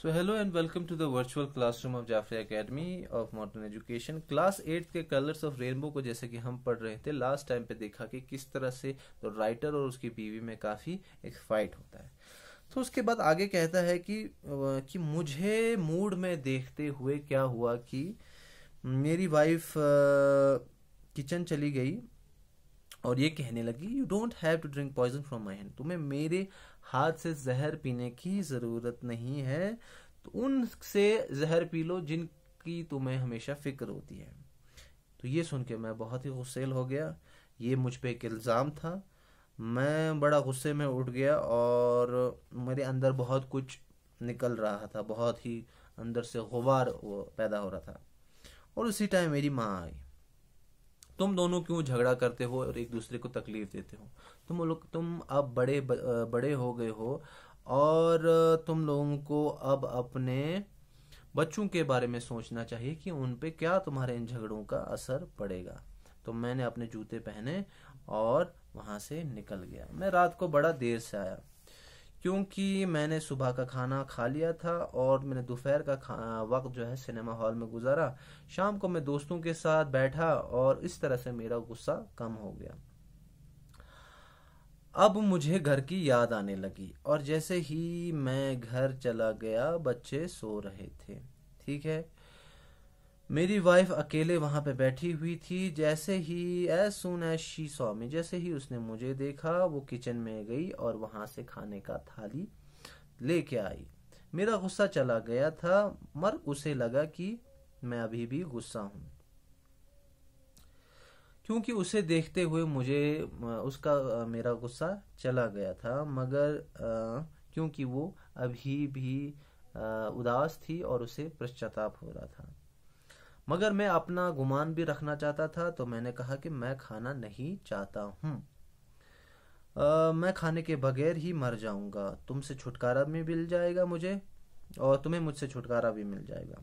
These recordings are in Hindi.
So hello and welcome to the virtual classroom of Jafaria academy of modern education class eighth के कलर्स ऑफ रेनबो को जैसे कि हम पढ़ रहे थे लास्ट टाइम पे देखा कि किस तरह से तो राइटर और उसकी बीवी में काफ़ी एक फाइट होता है तो उसके बाद आगे कहता है कि कि मुझे मूड में देखते हुए क्या हुआ कि मेरी वाइफ किचन चली गई और ये कहने लगी you don't have to drink poison from my hand तुम्हें मेरे हाथ से जहर पीने की जरूरत नहीं है तो उनसे जहर पी लो जिनकी तुम्हें हमेशा फिक्र होती है तो ये सुन के मैं बहुत ही गुस्सेल हो गया ये मुझ पर एक इल्ज़ाम था मैं बड़ा गुस्से में उठ गया और मेरे अंदर बहुत कुछ निकल रहा था बहुत ही अंदर से गुबार पैदा हो रहा था और उसी टाइम मेरी माँ आई तुम दोनों क्यों झगड़ा करते हो और एक दूसरे को तकलीफ देते हो तुम लोग तुम अब बड़े बड़े हो गए हो और तुम लोगों को अब अपने बच्चों के बारे में सोचना चाहिए कि उन पे क्या तुम्हारे इन झगड़ों का असर पड़ेगा तो मैंने अपने जूते पहने और वहाँ से निकल गया मैं रात को बड़ा देर से आया क्योंकि मैंने सुबह का खाना खा लिया था और मैंने दोपहर का वक्त जो है सिनेमा हॉल में गुजारा शाम को मैं दोस्तों के साथ बैठा और इस तरह से मेरा गुस्सा कम हो गया अब मुझे घर की याद आने लगी और जैसे ही मैं घर चला गया बच्चे सो रहे थे ठीक है मेरी वाइफ अकेले वहां पे बैठी हुई थी जैसे ही as soon as she saw में जैसे ही उसने मुझे देखा वो किचन में गई और वहां से खाने का थाली लेके आई मेरा गुस्सा चला गया था मर उसे लगा कि मैं अभी भी गुस्सा हूं क्योंकि उसे देखते हुए मुझे उसका मेरा गुस्सा चला गया था मगर क्योंकि वो अभी भी उदास थी और उसे पश्चाताप हो रहा था मगर मैं अपना गुमान भी रखना चाहता था तो मैंने कहा कि मैं खाना नहीं चाहता हूँ मैं खाने के बगैर ही मर जाऊँगा तुमसे छुटकारा भी मिल जाएगा मुझे और तुम्हें मुझसे छुटकारा भी मिल जाएगा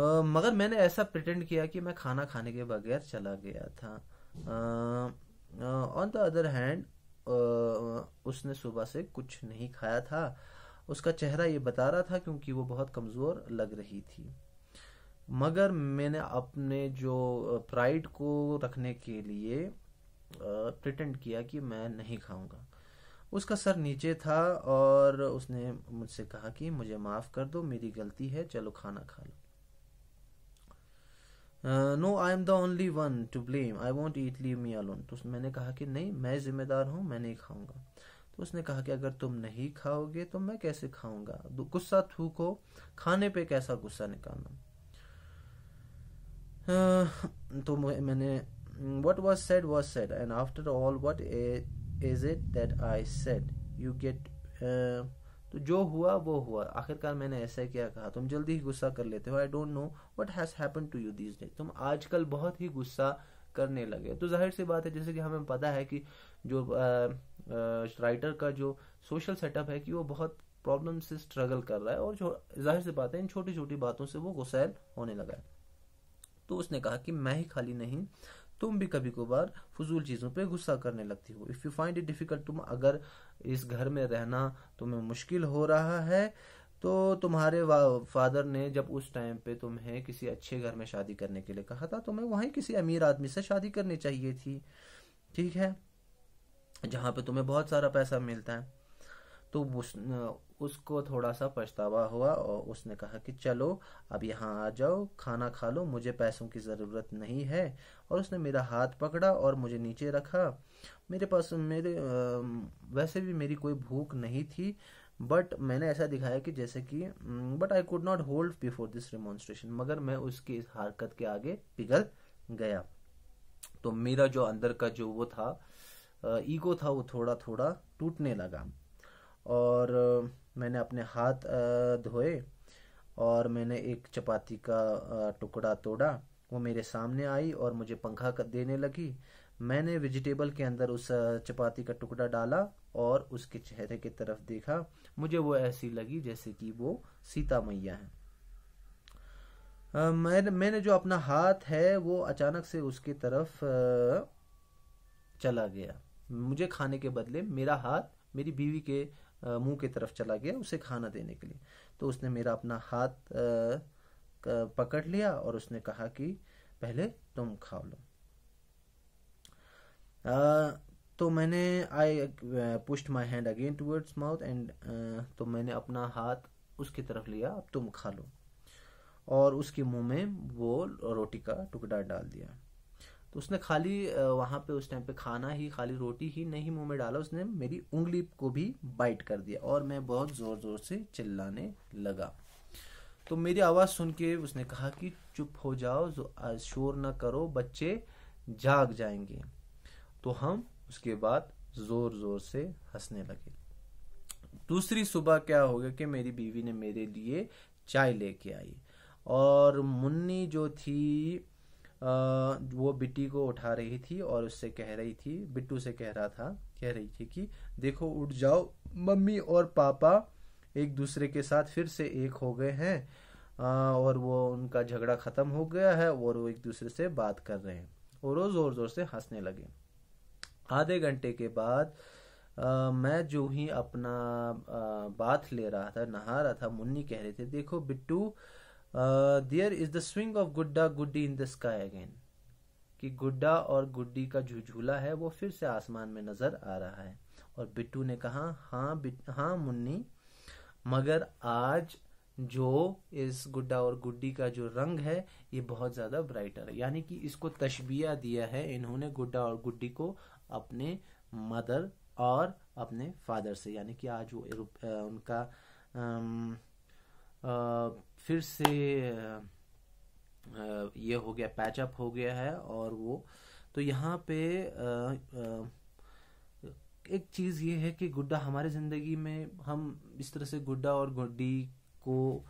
आ, मगर मैंने ऐसा प्रिटेंड किया कि मैं खाना खाने के बगैर चला गया था ऑन द अदर हैंड उसने सुबह से कुछ नहीं खाया था उसका चेहरा ये बता रहा था क्योंकि वो बहुत कमज़ोर लग रही थी मगर मैंने अपने जो प्राइड को रखने के लिए प्रिटेंड किया कि मैं नहीं खाऊंगा उसका सर नीचे था और उसने मुझसे कहा कि मुझे माफ़ कर दो मेरी गलती है चलो खाना खा लो no I am the only one to blame I want eat leave me alone तो मैंने कहा कि नहीं मैं जिम्मेदार हूँ मैं नहीं खाऊंगा तो उसने कहा कि अगर तुम नहीं खाओगे तो मैं कैसे खाऊंगा गुस्सा थूको खाने पे कैसा गुस्सा निकालना हाँ, तो मैंने what was said was said and after all what is it that I said you get uh, तो जो हुआ वो हुआ आखिरकार मैंने ऐसा क्या कहा तुम जल्दी ही गुस्सा कर लेते हो I don't know what has happen to you this day तुम आजकल बहुत ही गुस्सा करने लगे तो जाहिर सी बात है जैसे कि हमें पता है कि जो uh, राइटर का जो सोशल सेटअप है कि वो बहुत प्रॉब्लम से स्ट्रगल कर रहा है और जो जाहिर सी बात है इन छोटी छोटी बातों से वो गुसैल होने लगा है तो उसने कहा कि मैं ही खाली नहीं तुम भी कभी कभार फजूल चीज़ों पे गुस्सा करने लगती हो if you find it difficult तुम अगर इस घर में रहना तुम्हें मुश्किल हो रहा है तो तुम्हारे फादर ने जब उस टाइम पे तुम्हें किसी अच्छे घर में शादी करने के लिए कहा था तुम्हें वहीं किसी अमीर आदमी से शादी करनी चाहिए थी ठीक है जहाँ पे तुम्हें बहुत सारा पैसा मिलता है तो उस उसको थोड़ा सा पछतावा हुआ और उसने कहा कि चलो अब यहाँ आ जाओ खाना खा लो मुझे पैसों की ज़रूरत नहीं है और उसने मेरा हाथ पकड़ा और मुझे नीचे रखा मेरे पास मेरे वैसे भी मेरी कोई भूख नहीं थी बट मैंने ऐसा दिखाया कि जैसे कि but I could not hold before this remonstration मगर मैं उसकी इस हरकत के आगे पिघल गया तो मेरा जो अंदर का जो वो था ईगो था वो थोड़ा थोड़ा टूटने लगा और मैंने अपने हाथ धोए और मैंने एक चपाती का टुकड़ा तोड़ा वो मेरे सामने आई और मुझे पंखा देने लगी मैंने वेजिटेबल के अंदर उस चपाती का टुकड़ा डाला और उसके चेहरे की तरफ देखा मुझे वो ऐसी लगी जैसे कि वो सीता मैया है मैं मैंने जो अपना हाथ है वो अचानक से उसकी तरफ चला गया मुझे खाने के बदले मेरा हाथ मेरी बीवी के मुंह की तरफ चला गया उसे खाना देने के लिए तो उसने मेरा अपना हाथ पकड़ लिया और उसने कहा कि पहले तुम खाओ लो तो मैंने I pushed my hand again towards mouth and तो मैंने अपना हाथ उसकी तरफ लिया अब तुम खा लो और उसके मुंह में वो रोटी का टुकड़ा डाल दिया तो उसने खाली वहाँ पे उस टाइम पे खाना ही खाली रोटी ही नहीं मुंह में डाला उसने मेरी उंगली को भी बाइट कर दिया और मैं बहुत ज़ोर ज़ोर से चिल्लाने लगा तो मेरी आवाज़ सुन के उसने कहा कि चुप हो जाओ शोर ना करो बच्चे जाग जाएंगे तो हम उसके बाद ज़ोर ज़ोर से हंसने लगे दूसरी सुबह क्या हो गया कि मेरी बीवी ने मेरे लिए चाय लेके आई और मुन्नी जो थी वो बिट्टी को उठा रही थी और उससे कह रही थी बिट्टू से कह रहा था कह रही थी कि देखो उठ जाओ मम्मी और पापा एक दूसरे के साथ फिर से एक हो गए हैं और वो उनका झगड़ा ख़त्म हो गया है और वो एक दूसरे से बात कर रहे हैं और वो ज़ोर ज़ोर से हंसने लगे आधे घंटे के बाद आ, मैं जो ही अपना बात ले रहा था नहा रहा था मुन्नी कह रहे थे देखो Bittu there is the swing of gudda guddi in the sky again कि गुड्डा और गुड्डी का जो झूला है वो फिर से आसमान में नजर आ रहा है और बिट्टू ने कहा हाँ हाँ मुन्नी मगर आज जो इस गुड्डा और गुड्डी का जो रंग है ये बहुत ज़्यादा ब्राइटर है यानी कि इसको तशबिया दिया है इन्होंने गुड्डा और गुड्डी को अपने मदर और अपने फादर से यानी कि आज वो उनका फिर से ये हो गया पैचअप हो गया है और वो तो यहाँ पे एक चीज़ ये है कि गुड्डा हमारे ज़िंदगी में हम इस तरह से गुड्डा और गुड्डी को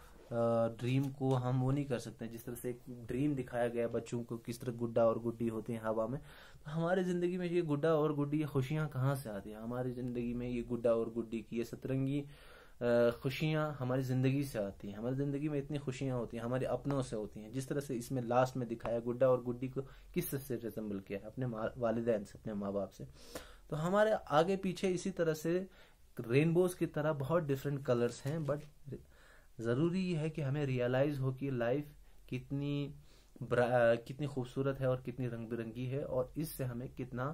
ड्रीम को हम वो नहीं कर सकते जिस तरह से एक ड्रीम दिखाया गया बच्चों को किस तरह गुड्डा और गुड्डी होती हैं हवा में तो हमारे ज़िंदगी में ये गुड्डा और गुड्डी खुशियाँ कहाँ से आती हैं हमारी ज़िंदगी में ये गुड्डा और गुड्डी की ये सतरंगी खुशियाँ हमारी ज़िंदगी से आती हैं हमारी ज़िंदगी में इतनी खुशियाँ होती हैं हमारे अपनों से होती हैं जिस तरह से इसमें लास्ट में दिखाया गुड्डा और गुड्डी को किस से रिजम्बल किया है अपने वालदेन से अपने माँ बाप से तो हमारे आगे पीछे इसी तरह से रेनबोज की तरह बहुत डिफरेंट कलर्स हैं बट ज़रूरी है कि हमें रियलाइज़ हो कि लाइफ कितनी कितनी खूबसूरत है और कितनी रंग बिरंगी है और इससे हमें कितना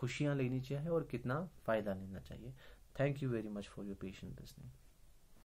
खुशियाँ लेनी चाहिए और कितना फ़ायदा लेना चाहिए Thank you very much for your patient listening.